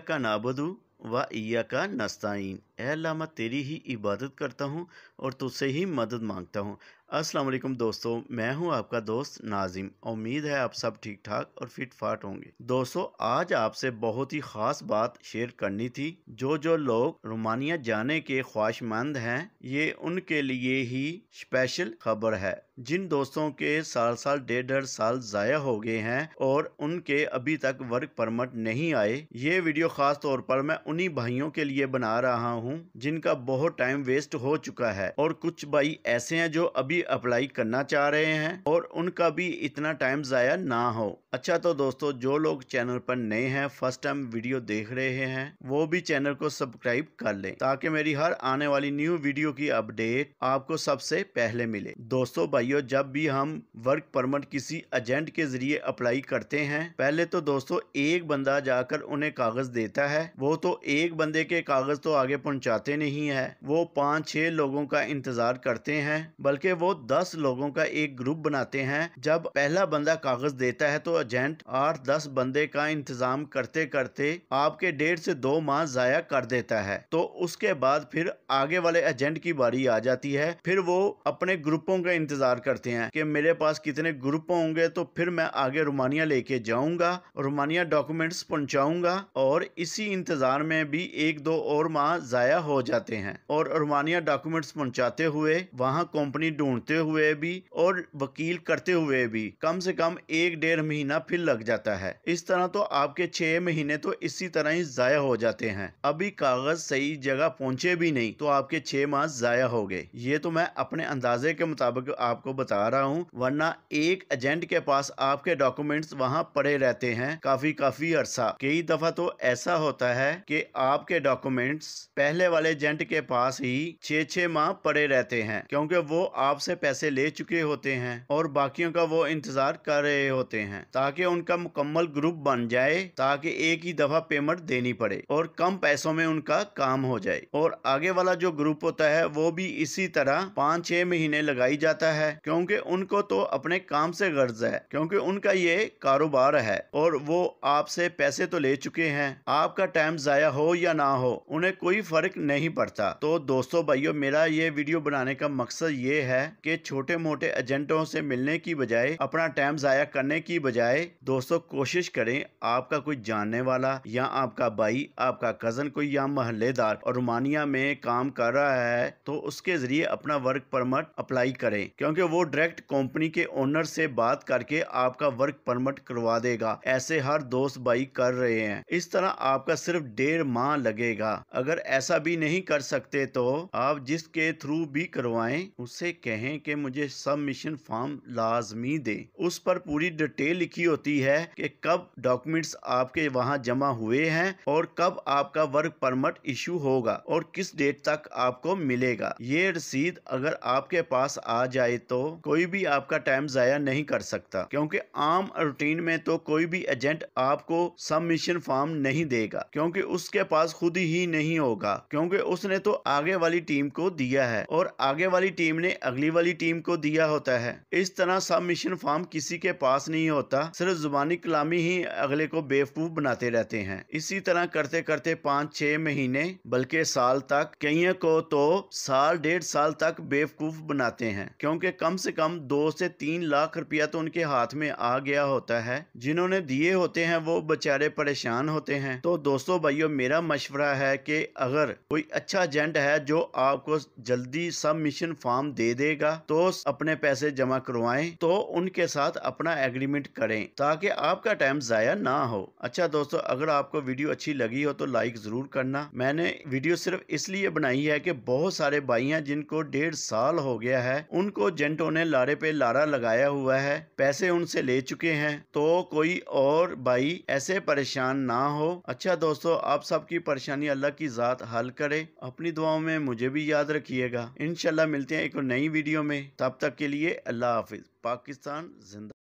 इय्याका नाबदु व इय्याका नस्ताइन अल्लामा तेरी ही इबादत करता हूँ और तुझसे ही मदद मांगता हूँ अस्सलाम वालेकुम दोस्तों मैं हूँ आपका दोस्त नाजिम उम्मीद है आप सब ठीक ठाक और फिट फाट होंगे दोस्तों आज आपसे बहुत ही ख़ास बात शेयर करनी थी जो जो लोग रोमानिया जाने के ख्वाहिशमंद हैं ये उनके लिए ही स्पेशल खबर है जिन दोस्तों के साल साल डेढ़ डेढ़ साल ज़ाया हो गए हैं और उनके अभी तक वर्क परमिट नहीं आए ये वीडियो ख़ास तौर पर मैं उन्हीं भाइयों के लिए बना रहा हूँ हूँ जिनका बहुत टाइम वेस्ट हो चुका है और कुछ भाई ऐसे हैं जो अभी अप्लाई करना चाह रहे हैं और उनका भी इतना टाइम ज़ाया ना हो अच्छा तो दोस्तों जो लोग चैनल पर नए हैं फर्स्ट टाइम वीडियो देख रहे हैं वो भी चैनल को सब्सक्राइब कर लें ताकि मेरी हर आने वाली न्यू वीडियो की अपडेट आपको सबसे पहले मिले दोस्तों भाइयों जब भी हम वर्क परमिट किसी एजेंट के जरिए अप्लाई करते हैं पहले तो दोस्तों एक बंदा जाकर उन्हें कागज देता है वो तो एक बंदे के कागज तो आगे पहुँच पहुंचाते नहीं है वो पाँच छह लोगों का इंतज़ार करते हैं बल्कि वो दस लोगों का एक ग्रुप बनाते हैं जब पहला बंदा कागज़ देता है तो एजेंट आठ दस बंदे का इंतज़ाम करते करते आपके डेढ़ से दो माह ज़ाया कर देता है तो उसके बाद फिर आगे वाले एजेंट की बारी आ जाती है फिर वो अपने ग्रुपों का इंतज़ार करते हैं कि मेरे पास कितने ग्रुप होंगे तो फिर मैं आगे रोमानिया लेके जाऊंगा रोमानिया डॉक्यूमेंट्स पहुंचाऊंगा और इसी इंतज़ार में भी एक दो और माह ज़ाया हो जाते हैं और अरमानिया डॉक्यूमेंट्स पहुंचाते हुए वहां कंपनी ढूंढते हुए भी और वकील करते हुए भी कम से कम एक डेढ़ महीना फिर लग जाता है इस तरह तो आपके छह महीने तो इसी तरह ही ज़ाया हो जाते हैं अभी कागज सही जगह पहुंचे भी नहीं तो आपके छह माह ज़ाया हो गए ये तो मैं अपने अंदाजे के मुताबिक आपको बता रहा हूँ वरना एक एजेंट के पास आपके डॉक्यूमेंट्स वहाँ पड़े रहते हैं काफी काफी अरसा कई दफा तो ऐसा होता है कि आपके डॉक्यूमेंट्स पहले वाले जेंट के पास ही छे छे माह पड़े रहते हैं क्योंकि वो आपसे पैसे ले चुके होते हैं और बाकियों का वो इंतजार कर रहे होते हैं ताकि उनका मुकम्मल ग्रुप बन जाए ताकि एक ही दफा पेमेंट देनी पड़े और कम पैसों में उनका काम हो जाए और आगे वाला जो ग्रुप होता है वो भी इसी तरह पाँच छह महीने लगाई जाता है क्योंकि उनको तो अपने काम से गर्ज है क्योंकि उनका ये कारोबार है और वो आपसे पैसे तो ले चुके हैं आपका टाइम जाया हो या ना हो उन्हें कोई फर्क फ़र्क नहीं पड़ता तो दोस्तों भाइयों मेरा ये वीडियो बनाने का मकसद ये है कि छोटे मोटे एजेंटों से मिलने की बजाय अपना टाइम ज़ाया करने की बजाय दोस्तों कोशिश करें आपका कोई जानने वाला या आपका भाई आपका कज़न कोई या महल्लेदार और रोमानिया में काम कर रहा है तो उसके ज़रिए अपना वर्क परमट अप्लाई करें क्योंकि वो डायरेक्ट कंपनी के ओनर से बात करके आपका वर्क परमट करवा देगा ऐसे हर दोस्त भाई कर रहे हैं इस तरह आपका सिर्फ डेढ़ माह लगेगा अगर ऐसा ऐसा भी नहीं कर सकते तो आप जिसके थ्रू भी करवाएं उससे कहें कि मुझे सब मिशन फॉर्म लाजमी दे उस पर पूरी डिटेल लिखी होती है कि कब डॉक्यूमेंट्स आपके वहाँ जमा हुए हैं और कब आपका वर्क परमिट इशू होगा और किस डेट तक आपको मिलेगा ये रसीद अगर आपके पास आ जाए तो कोई भी आपका टाइम जया नहीं कर सकता क्योंकि आम रूटीन में तो कोई भी एजेंट आपको सबमिशन फॉर्म नहीं देगा क्योंकि उसके पास खुद ही नहीं होगा क्योंकि उसने तो आगे वाली टीम को दिया है और आगे वाली टीम ने अगली वाली टीम को दिया होता है इस तरह सब मिशन फॉर्म किसी के पास नहीं होता सिर्फ जुबानी कलामी ही अगले को बेवकूफ बनाते रहते हैं इसी तरह करते करते पाँच छह महीने बल्कि साल तक कई को तो साल डेढ़ साल तक बेवकूफ बनाते हैं क्योंकि कम से कम दो से तीन लाख रुपया तो उनके हाथ में आ गया होता है जिन्होंने दिए होते हैं वो बेचारे परेशान होते हैं तो दोस्तों भाइयों मेरा मशवरा है कि अगर पर कोई अच्छा एजेंट है जो आपको जल्दी सब मिशन फॉर्म दे देगा तो अपने पैसे जमा करवाएं तो उनके साथ अपना एग्रीमेंट करें ताकि आपका टाइम जाया ना हो अच्छा दोस्तों अगर आपको वीडियो अच्छी लगी हो तो लाइक जरूर करना मैंने वीडियो सिर्फ इसलिए बनाई है की बहुत सारे भाई जिनको डेढ़ साल हो गया है उनको जेंटो ने लारे पे लारा लगाया हुआ है पैसे उनसे ले चुके हैं तो कोई और भाई ऐसे परेशान ना हो अच्छा दोस्तों आप सबकी परेशानी अल्लाह की जात हर हल करे अपनी दुआओं में मुझे भी याद रखिएगा इनशाला मिलते हैं एक नई वीडियो में तब तक के लिए अल्लाह हाफिज़ पाकिस्तान जिंदा